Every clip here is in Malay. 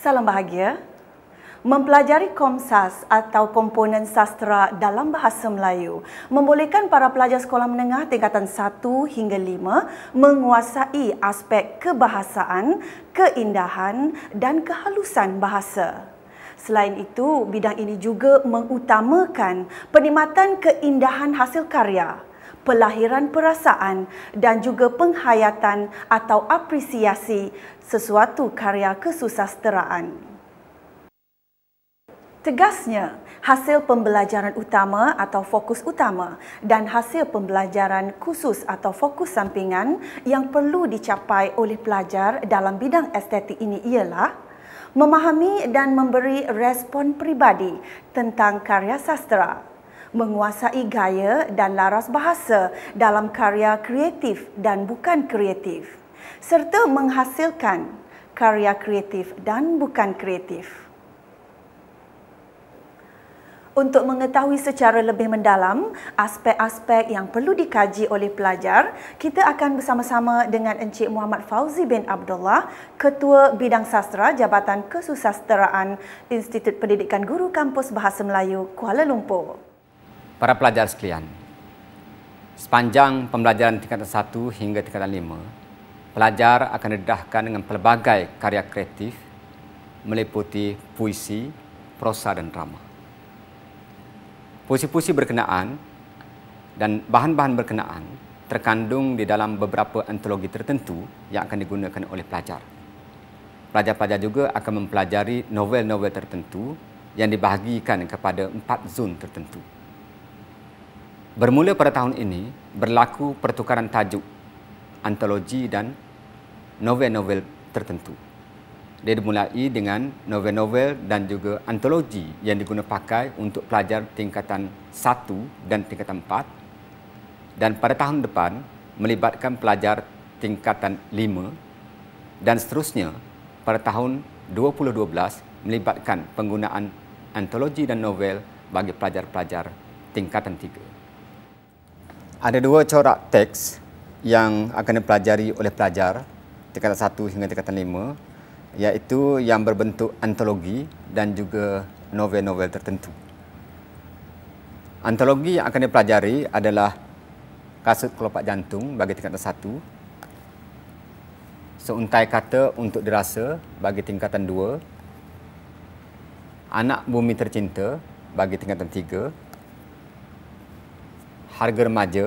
Salam bahagia. Mempelajari KOMSAS atau Komponen Sastra dalam Bahasa Melayu membolehkan para pelajar sekolah menengah tingkatan 1 hingga 5 menguasai aspek kebahasaan, keindahan dan kehalusan bahasa. Selain itu, bidang ini juga mengutamakan penikmatan keindahan hasil karya pelahiran perasaan dan juga penghayatan atau apresiasi sesuatu karya kesusasteraan. Tegasnya, hasil pembelajaran utama atau fokus utama dan hasil pembelajaran khusus atau fokus sampingan yang perlu dicapai oleh pelajar dalam bidang estetik ini ialah memahami dan memberi respon pribadi tentang karya sastra menguasai gaya dan laras bahasa dalam karya kreatif dan bukan kreatif serta menghasilkan karya kreatif dan bukan kreatif. Untuk mengetahui secara lebih mendalam aspek-aspek yang perlu dikaji oleh pelajar, kita akan bersama-sama dengan Encik Muhammad Fauzi bin Abdullah, Ketua Bidang Sastra Jabatan Kesusasteraan Institut Pendidikan Guru Kampus Bahasa Melayu Kuala Lumpur para pelajar sekalian. Sepanjang pembelajaran tingkatan 1 hingga tingkatan 5, pelajar akan didedahkan dengan pelbagai karya kreatif meliputi puisi, prosa dan drama. Puisi-puisi berkenaan dan bahan-bahan berkenaan terkandung di dalam beberapa antologi tertentu yang akan digunakan oleh pelajar. Pelajar-pelajar juga akan mempelajari novel-novel tertentu yang dibahagikan kepada empat zon tertentu. Bermula pada tahun ini, berlaku pertukaran tajuk, antologi dan novel-novel tertentu. Dia dimulai dengan novel-novel dan juga antologi yang digunakan pakai untuk pelajar tingkatan 1 dan tingkatan 4 dan pada tahun depan melibatkan pelajar tingkatan 5 dan seterusnya pada tahun 2012 melibatkan penggunaan antologi dan novel bagi pelajar-pelajar tingkatan 3. Ada dua corak teks yang akan dipelajari oleh pelajar tingkatan satu hingga tingkatan lima, iaitu yang berbentuk antologi dan juga novel-novel tertentu. Antologi yang akan dipelajari adalah kasut kelopak jantung bagi tingkatan satu, seuntai kata untuk dirasa bagi tingkatan dua, anak bumi tercinta bagi tingkatan tiga harga remaja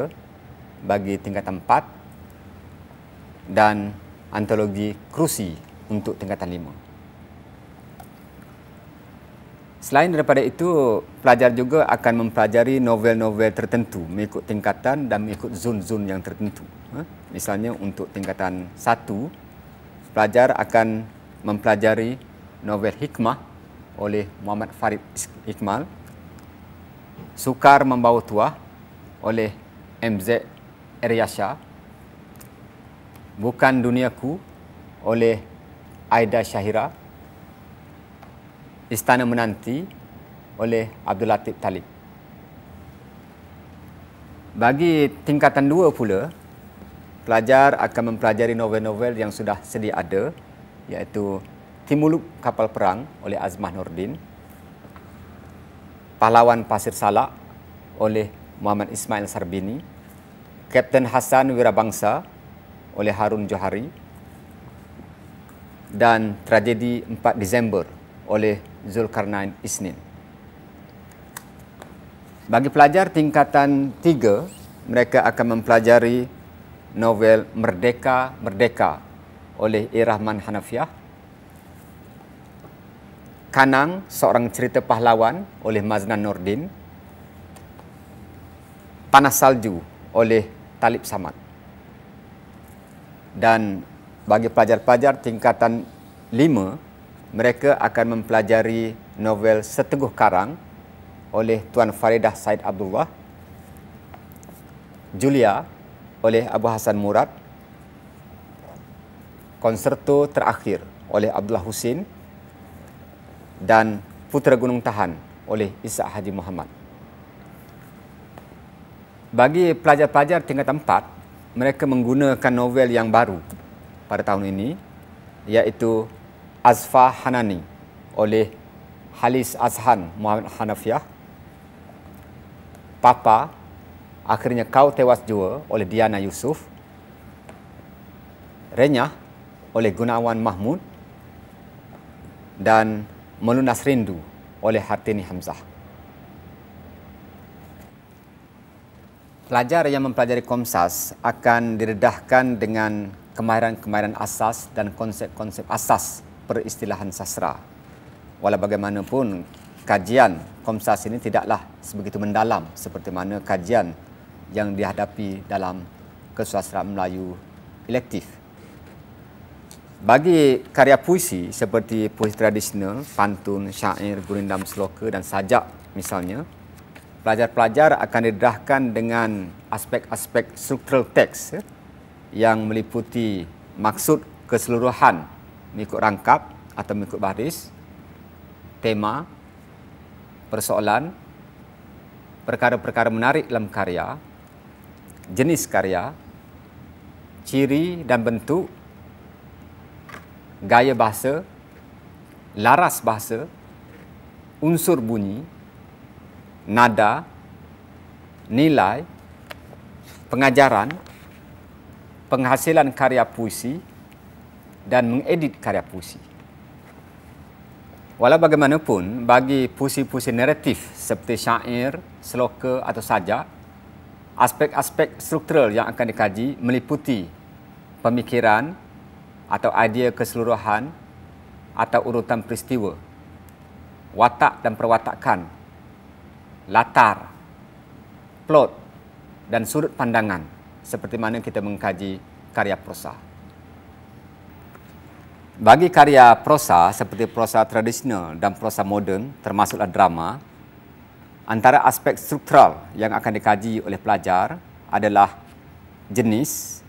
bagi tingkatan 4 dan antologi kerusi untuk tingkatan 5. Selain daripada itu, pelajar juga akan mempelajari novel-novel tertentu mengikut tingkatan dan mengikut zon-zon yang tertentu. Ha? Misalnya untuk tingkatan 1, pelajar akan mempelajari novel hikmah oleh Muhammad Farid Iqmal, Sukar Membawa Tuah oleh MZ Eryasha Bukan Duniaku oleh Aida Shahira, Istana Menanti oleh Abdul Latif Talib Bagi tingkatan dua pula pelajar akan mempelajari novel-novel yang sudah sedia ada iaitu Timuluk Kapal Perang oleh Azmah Nordin Pahlawan Pasir Salak oleh Muhammad Ismail Sarbini, Kapten Hasan Wirabangsa oleh Harun Johari dan tragedi 4 Disember oleh Zulkarnain Isnin. Bagi pelajar tingkatan 3, mereka akan mempelajari novel Merdeka Merdeka oleh Irahman Hanafiah. Kanang, seorang cerita pahlawan oleh Maznan Nordin panas salju oleh Talib Samad. Dan bagi pelajar-pelajar tingkatan lima mereka akan mempelajari novel Seteguh Karang oleh Tuan Faridah Said Abdullah, Julia oleh Abu Hassan Murad, Konserto Terakhir oleh Abdullah Husin dan Putra Gunung Tahan oleh Isa Haji Muhammad bagi pelajar-pelajar tingkat empat, mereka menggunakan novel yang baru pada tahun ini, iaitu Azfa Hanani oleh Halis Azhan Muhammad Hanafiah. Papa, akhirnya kau tewas jua oleh Diana Yusuf. Renyah oleh Gunawan Mahmud dan Melunas Rindu oleh Hartini Hamzah. pelajar yang mempelajari komsas akan diredahkan dengan kemahiran-kemahiran asas dan konsep-konsep asas peristilahan sastra. Walau bagaimanapun, kajian komsas ini tidaklah sebegitu mendalam seperti mana kajian yang dihadapi dalam kesusastraan Melayu elektif. Bagi karya puisi seperti puisi tradisional, pantun, syair, gurindam, seloka dan sajak misalnya, pelajar-pelajar akan didedahkan dengan aspek-aspek structural teks ya, yang meliputi maksud keseluruhan mengikut rangkap atau mengikut baris, tema, persoalan, perkara-perkara menarik dalam karya, jenis karya, ciri dan bentuk, gaya bahasa, laras bahasa, unsur bunyi, nada, nilai, pengajaran, penghasilan karya puisi dan mengedit karya puisi. Walau bagaimanapun, bagi puisi-puisi naratif seperti syair, seloka atau sajak, aspek-aspek struktural yang akan dikaji meliputi pemikiran atau idea keseluruhan atau urutan peristiwa, watak dan perwatakan latar, plot dan sudut pandangan seperti mana kita mengkaji karya prosa. Bagi karya prosa seperti prosa tradisional dan prosa moden termasuklah drama, antara aspek struktural yang akan dikaji oleh pelajar adalah jenis,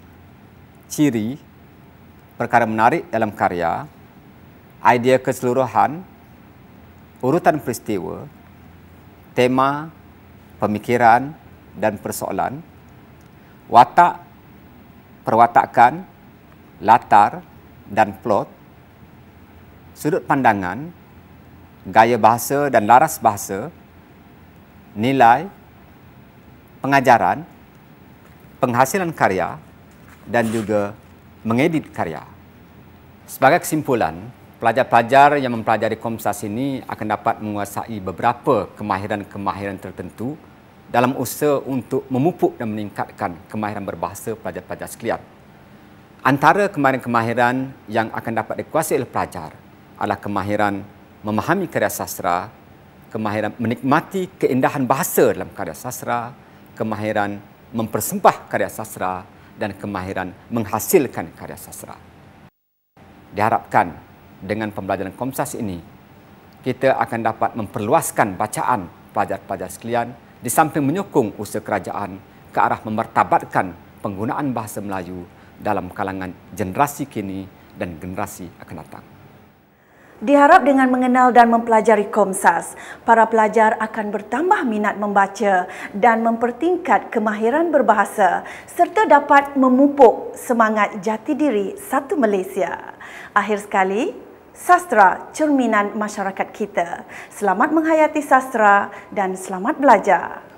ciri, perkara menarik dalam karya, idea keseluruhan, urutan peristiwa, tema, pemikiran dan persoalan, watak, perwatakan, latar dan plot, sudut pandangan, gaya bahasa dan laras bahasa, nilai, pengajaran, penghasilan karya dan juga mengedit karya. Sebagai kesimpulan, pelajar-pelajar yang mempelajari komsas ini akan dapat menguasai beberapa kemahiran-kemahiran tertentu dalam usaha untuk memupuk dan meningkatkan kemahiran berbahasa pelajar-pelajar sekalian. Antara kemahiran-kemahiran yang akan dapat dikuasai oleh pelajar adalah kemahiran memahami karya sastra, kemahiran menikmati keindahan bahasa dalam karya sastra, kemahiran mempersembah karya sastra dan kemahiran menghasilkan karya sastra. Diharapkan dengan pembelajaran komsas ini, kita akan dapat memperluaskan bacaan pelajar-pelajar sekalian di samping menyokong usaha kerajaan ke arah memertabatkan penggunaan bahasa Melayu dalam kalangan generasi kini dan generasi akan datang. Diharap dengan mengenal dan mempelajari Komsas, para pelajar akan bertambah minat membaca dan mempertingkat kemahiran berbahasa serta dapat memupuk semangat jati diri satu Malaysia. Akhir sekali, sastra cerminan masyarakat kita. Selamat menghayati sastra dan selamat belajar.